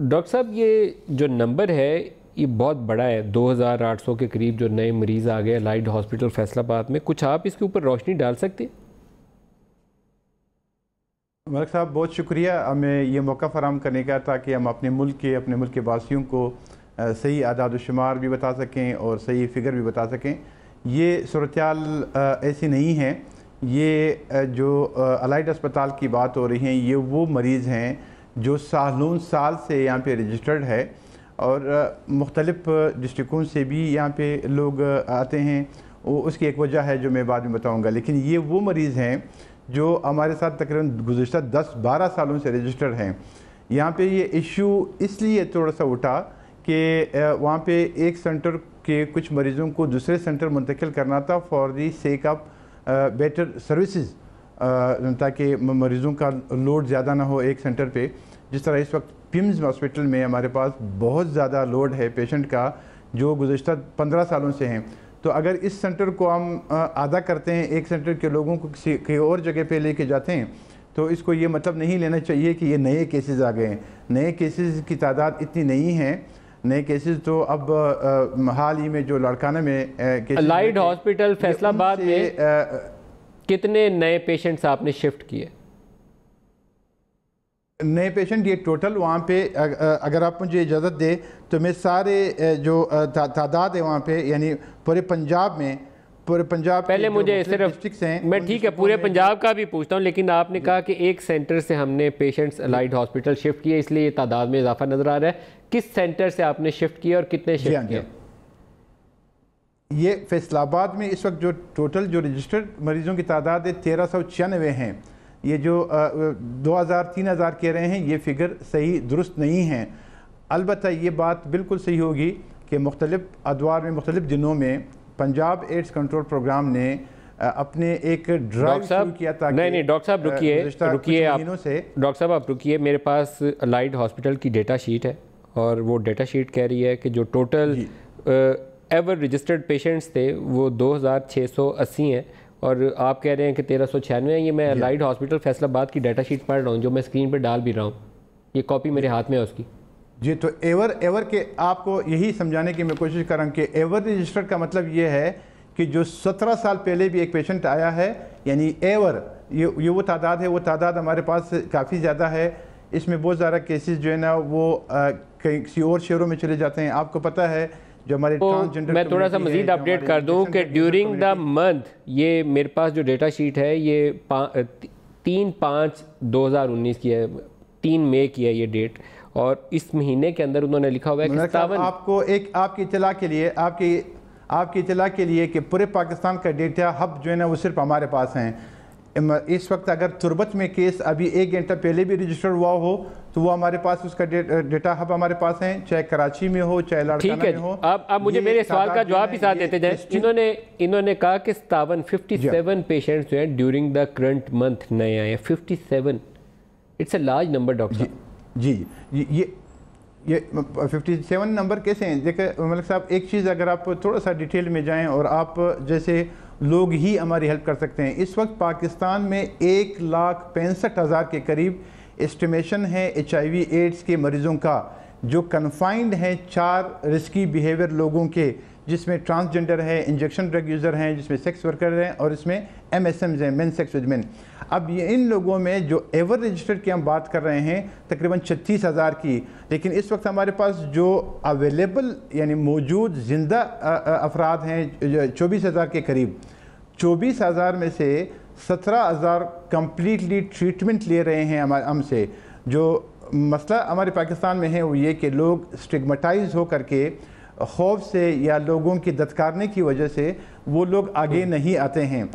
Doctor صاحب یہ جو نمبر ہے یہ بہت بڑا ہے دو ہزار آٹھ سو کے قریب جو نئے مریض آ گئے لائٹ ہاسپٹل فیصلہ آباد میں کچھ آپ اس کے اوپر روشنی ڈال سکتے ملک صاحب بہت شکریہ ہمیں یہ موقع فراہم کرنے کا تاکہ ہم اپنے ملک کے اپنے ملک کے باسیوں کو صحیح اعداد و شمار بھی بتا سکیں اور صحیح فگر بھی بتا سکیں یہ صورتحال ایسی نہیں ہے یہ جو الائڈ اسپتال کی بات ہو رہی ہیں یہ وہ مریض ہیں جو سالون سال سے یہاں پہ رجسٹرڈ ہے اور مختلف ڈسٹرکوں سے بھی یہاں پہ لوگ آتے ہیں اس کی ایک وجہ ہے جو میں بعد میں بتاؤں گا لیکن یہ وہ مریض ہیں جو ہمارے ساتھ تقریباً گزشتہ دس بارہ سالوں سے ریجسٹر ہیں یہاں پہ یہ ایشو اس لیے تھوڑا سا اٹھا کہ وہاں پہ ایک سینٹر کے کچھ مریضوں کو دوسرے سینٹر منتقل کرنا تھا for the sake of better services تاکہ مریضوں کا لوڈ زیادہ نہ ہو ایک سینٹر پہ جس طرح اس وقت پمز ہاسپٹل میں ہمارے پاس بہت زیادہ لوڈ ہے پیشنٹ کا جو گزشتہ پندرہ سالوں سے ہیں تو اگر اس سینٹر کو ہم آدھا کرتے ہیں ایک سینٹر کے لوگوں کو کسی اور جگہ پہ لے کے جاتے ہیں تو اس کو یہ مطلب نہیں لینا چاہیے کہ یہ نئے کیسز آ گئے ہیں نئے کیسز کی تعداد اتنی نہیں ہے نئے کیسز تو اب حال ہی میں جو لڑکانہ میں فیصلہ میں کتنے نئے پیشنٹس آپ نے شفٹ کیے نئے پیشنٹ یہ ٹوٹل وہاں پہ اگر آپ مجھے اجازت دیں تو میں سارے جو تعداد ہے وہاں پہ یعنی پورے پنجاب میں پورے پنجاب پہلے مجھے صرف میں ٹھیک ہے پورے پنجاب کا بھی پوچھتا ہوں لیکن آپ نے جی۔ کہا کہ ایک سینٹر سے ہم نے پیشنٹس الائڈ ہاسپٹل شفٹ کیے اس لیے یہ تعداد میں اضافہ نظر آ رہا ہے کس سینٹر سے آپ نے شفٹ کیا اور کتنے شفٹ جی ہاں، جی ہاں۔ کیا یہ فیصل آباد میں اس وقت جو ٹوٹل جو رجسٹرڈ مریضوں کی تعداد ہے تیرہ سو چھیانوے ہیں یہ جو دو ہزار تین ہزار کہہ رہے ہیں یہ فگر صحیح درست نہیں ہیں البتہ یہ بات بالکل صحیح ہوگی کہ مختلف ادوار میں مختلف دنوں میں پنجاب ایڈس کنٹرول پروگرام نے اپنے ایک ڈرائیو شروع کیا نہیں نہیں ڈاکٹر صاحب رکیے آپ ڈاک ڈاکٹر صاحب آپ رکیے میرے پاس لائیڈ ہاسپٹل کی ڈیٹا شیٹ ہے اور وہ ڈیٹا شیٹ کہہ رہی ہے کہ جو ٹوٹل ایور رجسٹرڈ پیشنٹس تھے وہ دو ہزار چھ سو اسی ہیں اور آپ کہہ رہے ہیں کہ تیرہ سو چھیانوے یہ میں الائڈ ہاسپٹل فیصلہ آباد کی ڈیٹا شیٹ پڑھ رہا ہوں جو میں اسکرین پہ ڈال بھی رہا ہوں یہ کاپی میرے ہاتھ میں ہے اس کی جی تو ایور ایور کے آپ کو یہی سمجھانے کی میں کوشش ہوں کہ ایور رجسٹرڈ کا مطلب یہ ہے کہ جو سترہ سال پہلے بھی ایک پیشنٹ آیا ہے یعنی ایور یہ وہ تعداد ہے وہ تعداد ہمارے پاس کافی زیادہ ہے اس میں بہت زیادہ کیسز جو ہے نا وہ کسی اور شہروں میں چلے جاتے ہیں آپ کو پتہ ہے میں تھوڑا سا مزید اپڈیٹ کر دوں کہ ڈیورنگ دا منتھ یہ میرے پاس جو ڈیٹا شیٹ ہے یہ تین پانچ دو ہزار انیس کی ہے تین مے کی ہے یہ ڈیٹ اور اس مہینے کے اندر انہوں نے لکھا ہوا ہے کہ ستاون آپ کو ایک آپ کی اطلاع کے لیے آپ کی آپ کی اطلاع کے لیے کہ پورے پاکستان کا ڈیٹا ہب جو ہے نا وہ صرف ہمارے پاس ہیں اس وقت اگر تربت میں کیس ابھی ایک گھنٹہ پہلے بھی ریجسٹر ہوا ہو تو وہ ہمارے پاس اس کا ڈیٹا ہب ہمارے پاس ہیں چاہے کراچی میں ہو چاہے لڑکانہ میں ہو اب مجھے میرے سوال کا جواب بھی ساتھ دیتے جائیں انہوں نے کہا کہ ستاون ففٹی سیون پیشنٹس ہیں ڈیورنگ دا کرنٹ منتھ نئے آئے ہیں fifty seven it's a large number doctor ji یہ یہ ففٹی سیون نمبر کیسے ہیں دیکھیں ملک صاحب ایک چیز اگر آپ تھوڑا سا ڈیٹیل میں جائیں اور آپ جیسے لوگ ہی ہماری ہیلپ کر سکتے ہیں اس وقت پاکستان میں ایک لاکھ پینسٹھ ہزار کے قریب اسٹیمیشن ہے ایچ آئی وی ایڈز کے مریضوں کا جو کنفائنڈ ہیں چار رسکی بیہیویر لوگوں کے جس میں ٹرانسجنڈر ہے انجیکشن ڈرگ یوزر ہیں جس میں سیکس ورکر ہیں اور اس میں ایم ایس ایمز ہیں مین سیکس مین اب یہ ان لوگوں میں جو ایور رجسٹرڈ کی ہم بات کر رہے ہیں تقریباً چھتیس ہزار کی لیکن اس وقت ہمارے پاس جو اویلیبل یعنی موجود زندہ افراد ہیں چوبیس ہزار کے قریب چوبیس ہزار میں سے سترہ ہزار کمپلیٹلی ٹریٹمنٹ لے رہے ہیں ہم سے جو مسئلہ ہمارے پاکستان میں ہے وہ یہ کہ لوگ سٹگمٹائز ہو کر کے خوف سے یا لوگوں کی دتکارنے کی وجہ سے وہ لوگ آگے نہیں آتے ہیں